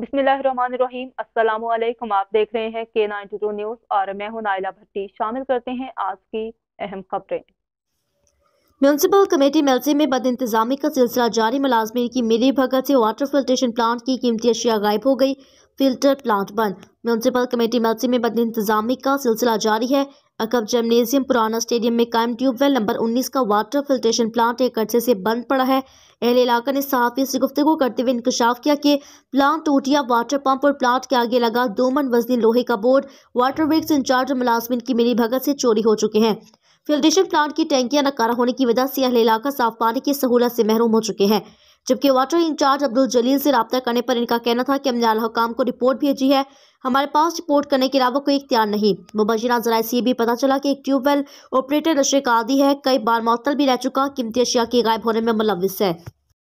बिस्मिल्लाहिर्रहमानिर्रहीम अस्सलाम वालेकुम आप देख रहे हैं के नाइन्टी टू न्यूज़ और मैं हूं नाइला भट्टी शामिल करते हैं आज की अहम खबरें म्यूनसिपल कमेटी मेलसे में बद इंतजामी का सिलसिला जारी मुलाजमीन की मिली भगत से वाटर फिल्ट्रेशन प्लांट की कीमती अशिया गायब हो गई फिल्टर प्लांट बंद म्यूनसिपल कमेटी मेलसे में बद इंतजामी का सिलसिला जारी है अकब जमनेजियम पुराना स्टेडियम में कायम ट्यूबवेल नंबर 19 का वाटर फिल्ट्रेशन प्लांट एक अर्से से बंद पड़ा है अहले इलाका ने सहाफ़ी से गुफ्तु करते हुए इंकशाफ किया कि प्लांट टूटिया वाटर पंप और प्लांट के आगे लगा दो मन वजनी लोहे का बोर्ड वाटर वर्क इंचार्ज और मुलाजमन की मिली भगत से चोरी हो चुके हैं फिल्ट्रेशन प्लांट की टैंकियां नकारा होने की वजह से अहल इलाका साफ पानी की सहूलत से महरूम हो चुके हैं जबकि वाटर इंचार्ज अब्दुल जलील से रबता करने पर इनका कहना था कि हमने अलहकाम को रिपोर्ट भेजी है हमारे पास रिपोर्ट करने के अलावा कोई इख्तियार नहीं मुबशरा जरा से भी पता चला कि एक ट्यूबवेल ऑपरेटर नशे का आदि है कई बार मअतल भी रह चुका कीमती अशिया के गायब होने में मुलविस है